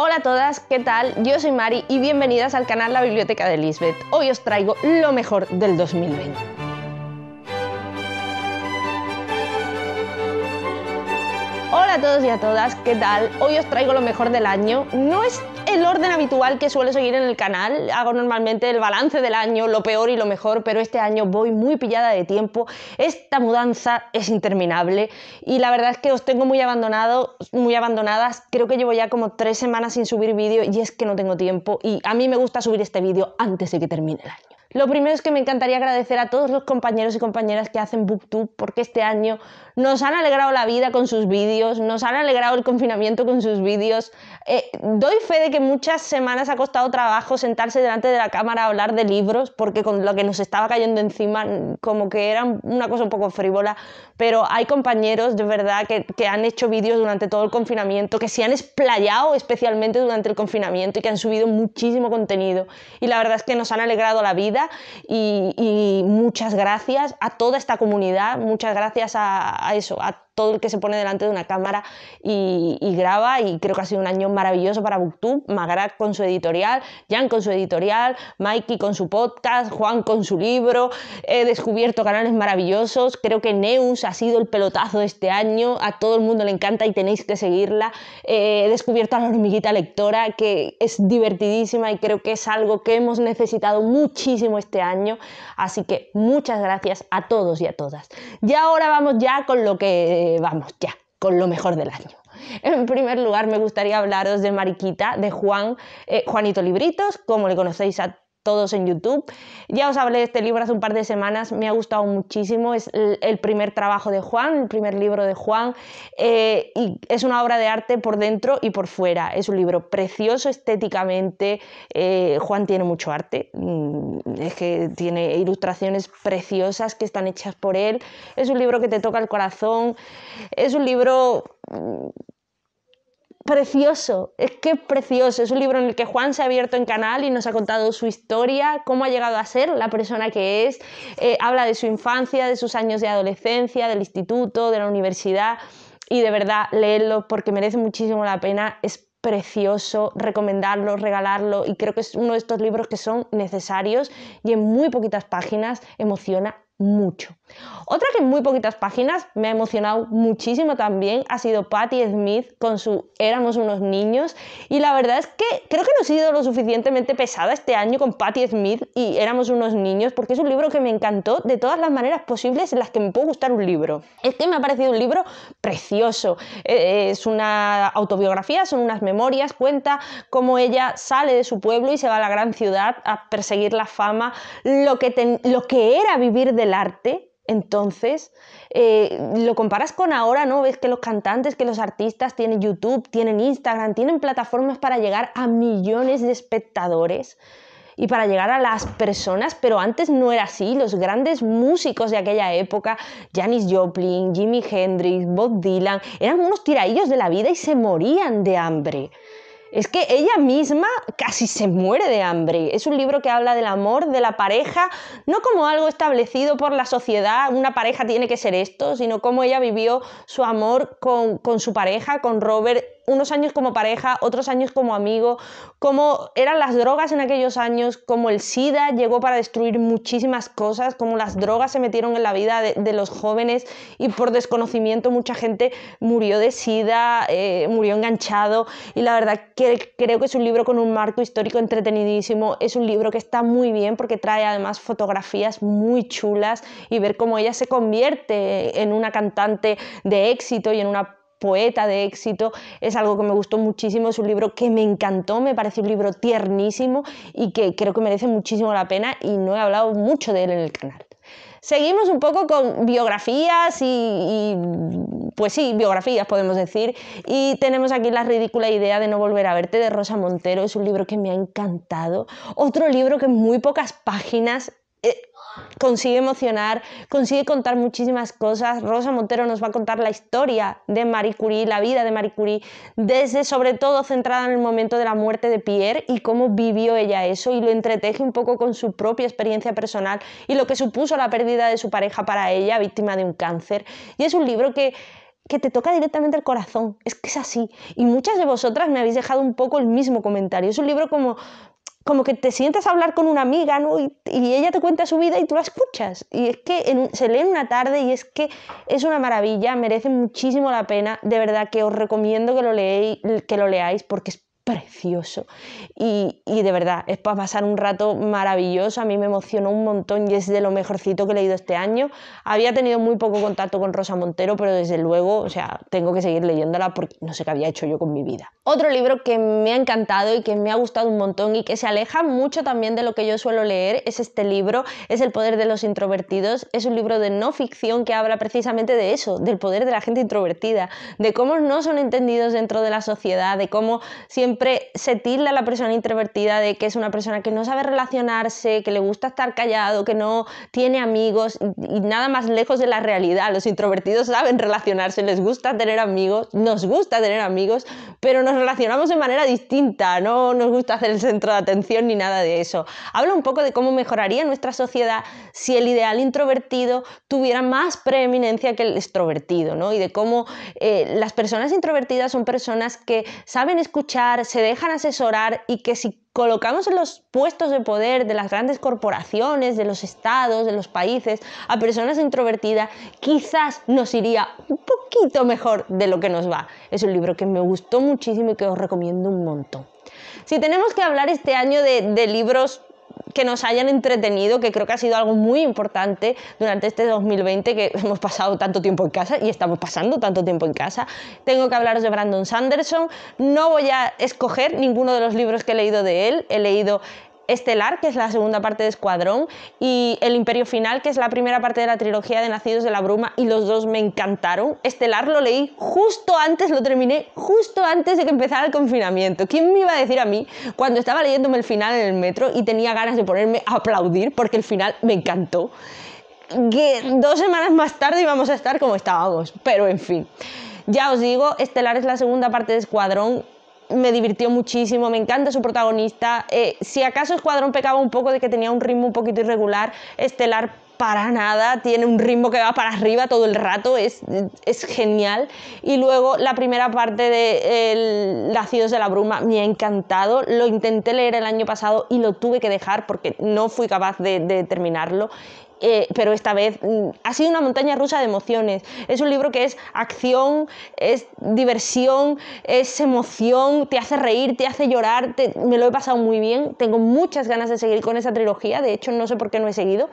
Hola a todas, ¿qué tal? Yo soy Mari y bienvenidas al canal La Biblioteca de Lisbeth. Hoy os traigo lo mejor del 2020. a todos y a todas, ¿qué tal? Hoy os traigo lo mejor del año. No es el orden habitual que suele seguir en el canal, hago normalmente el balance del año, lo peor y lo mejor, pero este año voy muy pillada de tiempo, esta mudanza es interminable y la verdad es que os tengo muy abandonado, muy abandonadas, creo que llevo ya como tres semanas sin subir vídeo y es que no tengo tiempo y a mí me gusta subir este vídeo antes de que termine el año. Lo primero es que me encantaría agradecer a todos los compañeros y compañeras que hacen BookTube porque este año nos han alegrado la vida con sus vídeos, nos han alegrado el confinamiento con sus vídeos. Eh, doy fe de que muchas semanas ha costado trabajo sentarse delante de la cámara a hablar de libros, porque con lo que nos estaba cayendo encima, como que era una cosa un poco frívola. Pero hay compañeros de verdad que, que han hecho vídeos durante todo el confinamiento, que se han explayado especialmente durante el confinamiento y que han subido muchísimo contenido. Y la verdad es que nos han alegrado la vida y muchas gracias a toda esta comunidad, muchas gracias a, a eso, a todo el que se pone delante de una cámara y, graba y creo que ha sido un año maravilloso para Booktube, Magrat con su editorial, Jan con su editorial, Mikey con su podcast, Juan con su libro, he descubierto canales maravillosos, creo que Neus ha sido el pelotazo de este año, a todo el mundo le encanta y tenéis que seguirla, eh, he descubierto a la hormiguita lectora que es divertidísima y creo que es algo que hemos necesitado muchísimo este año, así que muchas gracias a todos y a todas. Y ahora vamos ya con lo que eh, vamos ya con lo mejor del año. En primer lugar, me gustaría hablaros de Mariquita, de Juan, eh, Juanito Libritos, como le conocéis a todos en YouTube. Ya os hablé de este libro hace un par de semanas, me ha gustado muchísimo, es el primer trabajo de Juan, el primer libro de Juan, eh, y es una obra de arte por dentro y por fuera, es un libro precioso estéticamente, eh, Juan tiene mucho arte, mm, es que tiene ilustraciones preciosas que están hechas por él, es un libro que te toca el corazón, es un libro mm, precioso, es que precioso. Es un libro en el que Juan se ha abierto en canal y nos ha contado su historia, cómo ha llegado a ser la persona que es. Eh, habla de su infancia, de sus años de adolescencia, del instituto, de la universidad. Y de verdad, leerlo porque merece muchísimo la pena. Es precioso, recomendarlo, regalarlo y creo que es uno de estos libros que son necesarios y en muy poquitas páginas emociona mucho. Otra que en muy poquitas páginas me ha emocionado muchísimo también ha sido Patti Smith con su Éramos unos niños y la verdad es que creo que no he sido lo suficientemente pesada este año con Patti Smith y Éramos unos niños porque es un libro que me encantó de todas las maneras posibles en las que me puede gustar un libro. Es que me ha parecido un libro precioso. Eh, eh, es una autobiografía, son unas memorias, cuenta cómo ella sale de su pueblo y se va a la gran ciudad a perseguir la fama, lo que, lo que era vivir del arte entonces, eh, lo comparas con ahora, ¿no? Ves que los cantantes, que los artistas tienen YouTube, tienen Instagram, tienen plataformas para llegar a millones de espectadores y para llegar a las personas, pero antes no era así. Los grandes músicos de aquella época, Janis Joplin, Jimi Hendrix, Bob Dylan, eran unos tiraillos de la vida y se morían de hambre es que ella misma casi se muere de hambre. Es un libro que habla del amor, de la pareja, no como algo establecido por la sociedad, una pareja tiene que ser esto, sino cómo ella vivió su amor con, con su pareja, con Robert unos años como pareja, otros años como amigo, cómo eran las drogas en aquellos años, cómo el SIDA llegó para destruir muchísimas cosas, cómo las drogas se metieron en la vida de, los jóvenes y por desconocimiento mucha gente murió de SIDA, eh, murió enganchado y la verdad que creo que es un libro con un marco histórico entretenidísimo, es un libro que está muy bien porque trae además fotografías muy chulas y ver cómo ella se convierte en una cantante de éxito y en una poeta de éxito, es algo que me gustó muchísimo, es un libro que me encantó, me parece un libro tiernísimo y que creo que merece muchísimo la pena y no he hablado mucho de él en el canal. Seguimos un poco con biografías y, y, pues sí, biografías podemos decir. Y tenemos aquí La ridícula idea de no volver a verte de Rosa Montero. Es un libro que me ha encantado. Otro libro que en muy pocas páginas eh, consigue emocionar, consigue contar muchísimas cosas. Rosa Montero nos va a contar la historia de Marie Curie, la vida de Marie Curie, desde sobre todo centrada en el momento de la muerte de Pierre y cómo vivió ella eso y lo entreteje un poco con su propia experiencia personal y lo que supuso la pérdida de su pareja para ella, víctima de un cáncer. Y es un libro que que te toca directamente el corazón, es que es así. Y muchas de vosotras me habéis dejado un poco el mismo comentario. Es un libro como como que te sientas a hablar con una amiga, ¿no? Y, ella te cuenta su vida y tú la escuchas. Y es que se lee en una tarde y es que es una maravilla, merece muchísimo la pena. De verdad que os recomiendo que lo, leéis, que lo leáis porque es precioso. Y, y, de verdad, es para pasar un rato maravilloso. A mí me emocionó un montón y es de lo mejorcito que he leído este año. Había tenido muy poco contacto con Rosa Montero, pero desde luego, o sea, tengo que seguir leyéndola porque no sé qué había hecho yo con mi vida. Otro libro que me ha encantado y que me ha gustado un montón y que se aleja mucho también de lo que yo suelo leer es este libro, es El poder de los introvertidos. Es un libro de no ficción que habla precisamente de eso, del poder de la gente introvertida, de cómo no son entendidos dentro de la sociedad, de cómo siempre siempre se tilda a la persona introvertida de que es una persona que no sabe relacionarse, que le gusta estar callado, que no tiene amigos y nada más lejos de la realidad. Los introvertidos saben relacionarse, les gusta tener amigos, nos gusta tener amigos, pero nos relacionamos de manera distinta, no nos gusta hacer el centro de atención ni nada de eso. Habla un poco de cómo mejoraría nuestra sociedad si el ideal introvertido tuviera más preeminencia que el extrovertido, Y de cómo eh, las personas introvertidas son personas que saben escuchar, se dejan asesorar y que si colocamos en los puestos de poder de las grandes corporaciones, de los estados, de los países, a personas introvertidas, quizás nos iría un poquito mejor de lo que nos va. Es un libro que me gustó muchísimo y que os recomiendo un montón. Si tenemos que hablar este año de, libros que nos hayan entretenido, que creo que ha sido algo muy importante durante este 2020 que hemos pasado tanto tiempo en casa y estamos pasando tanto tiempo en casa. Tengo que hablaros de Brandon Sanderson. No voy a escoger ninguno de los libros que he leído de él. He leído Estelar, que es la segunda parte de Escuadrón, y El Imperio Final, que es la primera parte de la trilogía de Nacidos de la Bruma, y los dos me encantaron. Estelar lo leí justo antes, lo terminé justo antes de que empezara el confinamiento. ¿Quién me iba a decir a mí cuando estaba leyéndome el final en el metro y tenía ganas de ponerme a aplaudir porque el final me encantó? Que dos semanas más tarde íbamos a estar como estábamos, pero en fin. Ya os digo, Estelar es la segunda parte de Escuadrón me divirtió muchísimo, me encanta su protagonista. Eh, si acaso Escuadrón pecaba un poco de que tenía un ritmo un poquito irregular, Estelar para nada, tiene un ritmo que va para arriba todo el rato, es, es genial. Y luego la primera parte de el, Nacidos de la Bruma me ha encantado, lo intenté leer el año pasado y lo tuve que dejar porque no fui capaz de terminarlo eh, pero esta vez mm, ha sido una montaña rusa de emociones. Es un libro que es acción, es diversión, es emoción, te hace reír, te hace llorar, me lo he pasado muy bien, tengo muchas ganas de seguir con esa trilogía, de hecho no sé por qué no he seguido,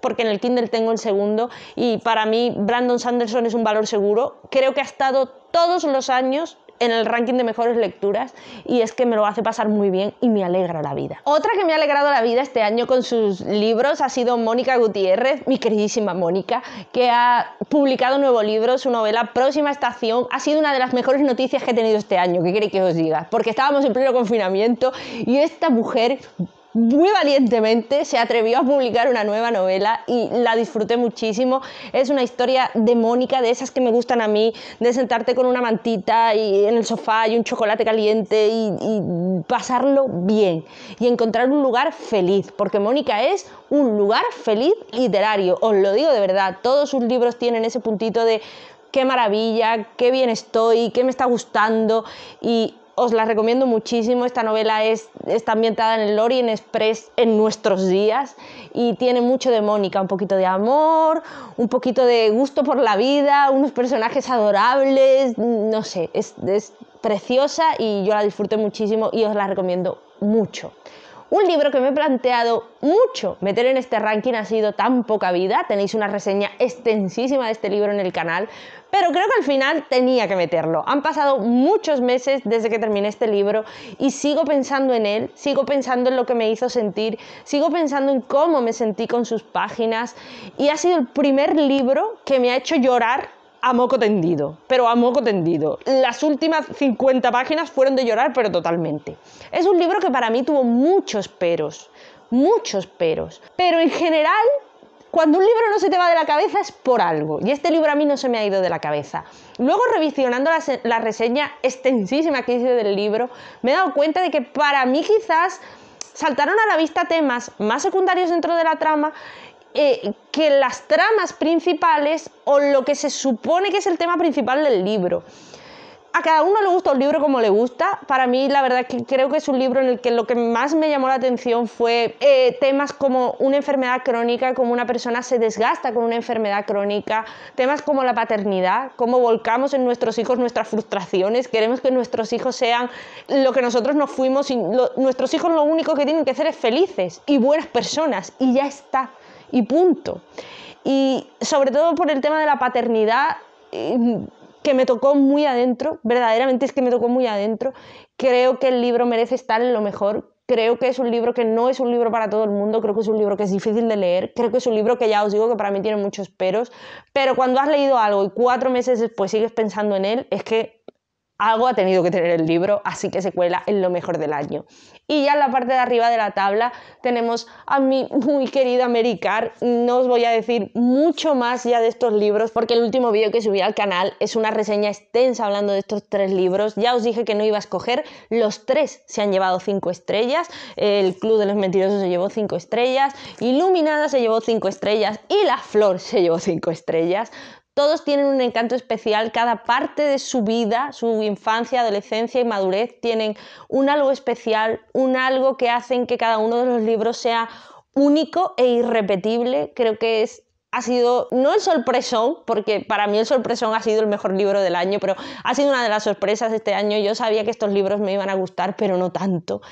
porque en el Kindle tengo el segundo y para mí Brandon Sanderson es un valor seguro. Creo que ha estado todos los años en el ranking de mejores lecturas y es que me lo hace pasar muy bien y me alegra la vida. Otra que me ha alegrado la vida este año con sus libros ha sido Mónica Gutiérrez, mi queridísima Mónica, que ha publicado un nuevo libro, su novela Próxima Estación, ha sido una de las mejores noticias que he tenido este año, ¿qué quiere que os diga? Porque estábamos en pleno confinamiento y esta mujer muy valientemente se atrevió a publicar una nueva novela y la disfruté muchísimo. Es una historia de Mónica, de esas que me gustan a mí, de sentarte con una mantita y en el sofá y un chocolate caliente y, pasarlo bien y encontrar un lugar feliz, porque Mónica es un lugar feliz literario, os lo digo de verdad, todos sus libros tienen ese puntito de qué maravilla, qué bien estoy, qué me está gustando y os la recomiendo muchísimo. Esta novela es, está ambientada en el Orient Express en nuestros días y tiene mucho de Mónica, un poquito de amor, un poquito de gusto por la vida, unos personajes adorables, no sé, es, es preciosa y yo la disfruté muchísimo y os la recomiendo mucho. Un libro que me he planteado mucho meter en este ranking ha sido Tan poca vida. Tenéis una reseña extensísima de este libro en el canal, pero creo que al final tenía que meterlo. Han pasado muchos meses desde que terminé este libro y sigo pensando en él, sigo pensando en lo que me hizo sentir, sigo pensando en cómo me sentí con sus páginas y ha sido el primer libro que me ha hecho llorar a moco tendido, pero a moco tendido. Las últimas 50 páginas fueron de llorar, pero totalmente. Es un libro que para mí tuvo muchos peros, muchos peros. Pero en general, cuando un libro no se te va de la cabeza es por algo. Y este libro a mí no se me ha ido de la cabeza. Luego, revisionando la, reseña extensísima que hice del libro, me he dado cuenta de que para mí quizás saltaron a la vista temas más secundarios dentro de la trama eh, que las tramas principales o lo que se supone que es el tema principal del libro. A cada uno le gusta un libro como le gusta. Para mí, la verdad, es que creo que es un libro en el que lo que más me llamó la atención fue eh, temas como una enfermedad crónica, como una persona se desgasta con una enfermedad crónica, temas como la paternidad, cómo volcamos en nuestros hijos nuestras frustraciones, queremos que nuestros hijos sean lo que nosotros nos fuimos y nuestros hijos lo único que tienen que hacer es felices y buenas personas y ya está y punto. Y sobre todo por el tema de la paternidad, em, que me tocó muy adentro, verdaderamente es que me tocó muy adentro, creo que el libro merece estar en lo mejor. Creo que es un libro que no es un libro para todo el mundo, creo que es un libro que es difícil de leer, creo que es un libro que ya os digo que para mí tiene muchos peros, pero cuando has leído algo y cuatro meses después sigues pensando en él, es que algo ha tenido que tener el libro, así que se cuela en lo mejor del año. Y ya en la parte de arriba de la tabla tenemos a mi muy querida American No os voy a decir mucho más ya de estos libros porque el último vídeo que subí al canal es una reseña extensa hablando de estos tres libros. Ya os dije que no iba a escoger, los tres se han llevado cinco estrellas, El Club de los Mentirosos se llevó cinco estrellas, Iluminada se llevó cinco estrellas y La Flor se llevó cinco estrellas. Todos tienen un encanto especial, cada parte de su vida, su infancia, adolescencia y madurez tienen un algo especial, un algo que hacen que cada uno de los libros sea único e irrepetible. Creo que es ha sido, no el sorpresón, porque para mí el sorpresón ha sido el mejor libro del año, pero ha sido una de las sorpresas de este año. Yo sabía que estos libros me iban a gustar, pero no tanto.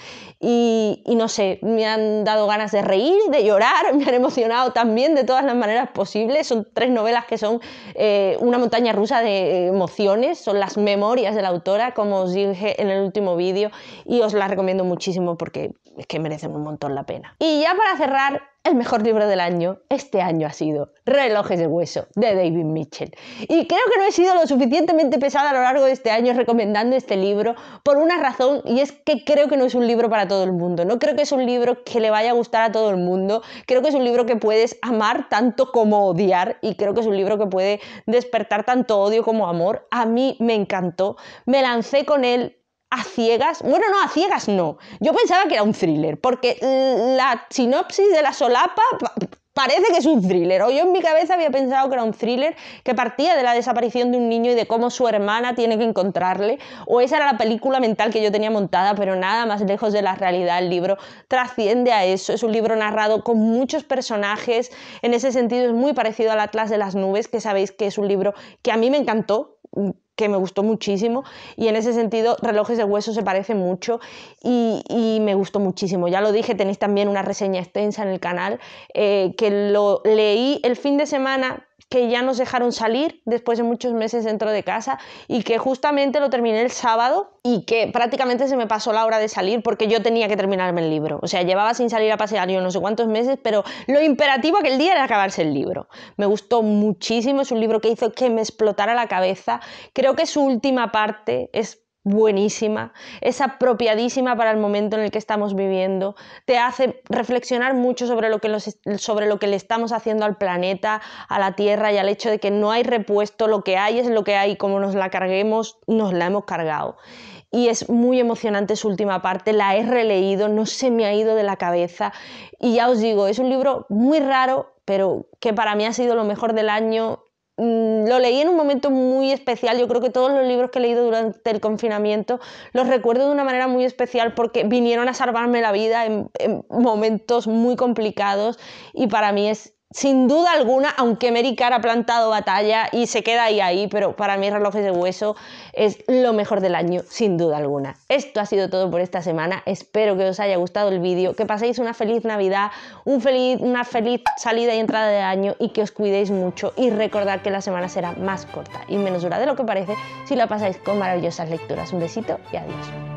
Y, no sé, me han dado ganas de reír, de llorar, me han emocionado también de todas las maneras posibles. Son tres novelas que son eh, una montaña rusa de emociones, son las memorias de la autora, como os dije en el último vídeo, y os las recomiendo muchísimo porque es que merecen un montón la pena. Y ya para cerrar, el mejor libro del año este año ha sido Relojes de Hueso de David Mitchell. Y creo que no he sido lo suficientemente pesada a lo largo de este año recomendando este libro por una razón y es que creo que no es un libro para todo el mundo. No creo que es un libro que le vaya a gustar a todo el mundo. Creo que es un libro que puedes amar tanto como odiar y creo que es un libro que puede despertar tanto odio como amor. A mí me encantó. Me lancé con él a ciegas, bueno, no, a ciegas no. Yo pensaba que era un thriller, porque la sinopsis de la solapa parece que es un thriller, o yo en mi cabeza había pensado que era un thriller que partía de la desaparición de un niño y de cómo su hermana tiene que encontrarle, o esa era la película mental que yo tenía montada, pero nada más lejos de la realidad, el libro trasciende a eso, es un libro narrado con muchos personajes, en ese sentido es muy parecido al Atlas de las Nubes, que sabéis que es un libro que a mí me encantó, que me gustó muchísimo y en ese sentido Relojes de Hueso se parece mucho y, me gustó muchísimo. Ya lo dije, tenéis también una reseña extensa en el canal eh, que lo leí el fin de semana que ya nos dejaron salir después de muchos meses dentro de casa y que justamente lo terminé el sábado y que prácticamente se me pasó la hora de salir porque yo tenía que terminarme el libro. O sea, llevaba sin salir a pasear yo no sé cuántos meses, pero lo imperativo aquel día era acabarse el libro. Me gustó muchísimo, es un libro que hizo que me explotara la cabeza. Creo que su última parte es buenísima, es apropiadísima para el momento en el que estamos viviendo, te hace reflexionar mucho sobre lo, que sobre lo que le estamos haciendo al planeta, a la Tierra y al hecho de que no hay repuesto, lo que hay es lo que hay, como nos la carguemos, nos la hemos cargado. Y es muy emocionante su última parte, la he releído, no se me ha ido de la cabeza. Y ya os digo, es un libro muy raro, pero que para mí ha sido lo mejor del año Mm, lo leí en un momento muy especial. Yo creo que todos los libros que he leído durante el confinamiento los recuerdo de una manera muy especial porque vinieron a salvarme la vida en, momentos muy complicados y para mí es sin duda alguna, aunque Mary ha plantado batalla y se queda ahí, ahí, pero para mí Relojes de Hueso es lo mejor del año, sin duda alguna. Esto ha sido todo por esta semana, espero que os haya gustado el vídeo, que paséis una feliz Navidad, una feliz salida y entrada de año y que os cuidéis mucho y recordad que la semana será más corta y menos dura de lo que parece si la pasáis con maravillosas lecturas. Un besito y adiós.